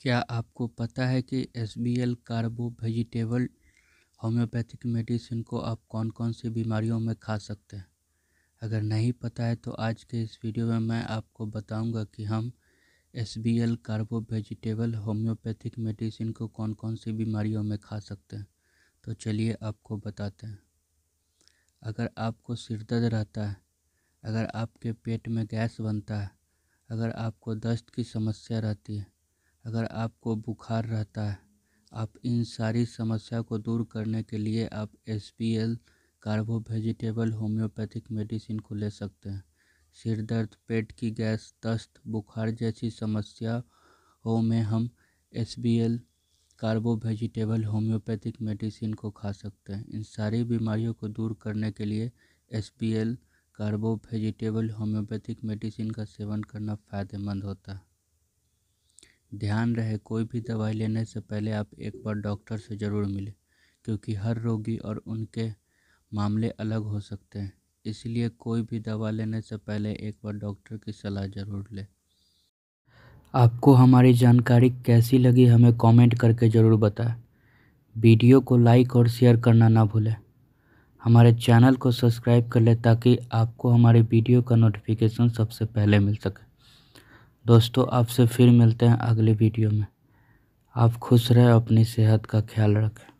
क्या आपको पता है कि S B L carbo vegetable homeopathic medicine को आप कौन कौन सी बीमारियों में खा सकते हैं अगर नहीं पता है तो आज के इस वीडियो में मैं आपको बताऊंगा कि हम S B L carbo vegetable homeopathic medicine को कौन कौन सी बीमारियों में खा सकते हैं तो चलिए आपको बताते हैं अगर आपको सिर दर्द रहता है अगर आपके पेट में गैस बनता है अगर आपको दस्त की समस्या रहती है अगर आपको बुखार रहता है आप इन सारी समस्या को दूर करने के लिए आप S P L carbo vegetable homeopathic medicine को ले सकते हैं सिर दर्द पेट की गैस दस्त बुखार जैसी समस्याओं में हम S B L carbo vegetable homeopathic medicine को खा सकते हैं इन सारी बीमारियों को दूर करने के लिए S B L carbo vegetable homeopathic medicine का सेवन करना फ़ायदेमंद होता है ध्यान रहे कोई भी दवाई लेने से पहले आप एक बार डॉक्टर से ज़रूर मिलें क्योंकि हर रोगी और उनके मामले अलग हो सकते हैं इसलिए कोई भी दवा लेने से पहले एक बार डॉक्टर की सलाह ज़रूर लें आपको हमारी जानकारी कैसी लगी हमें कमेंट करके ज़रूर बताएं वीडियो को लाइक और शेयर करना ना भूलें हमारे चैनल को सब्सक्राइब कर लें ताकि आपको हमारे वीडियो का नोटिफिकेशन सबसे पहले मिल सके दोस्तों आपसे फिर मिलते हैं अगले वीडियो में आप खुश रहें अपनी सेहत का ख्याल रखें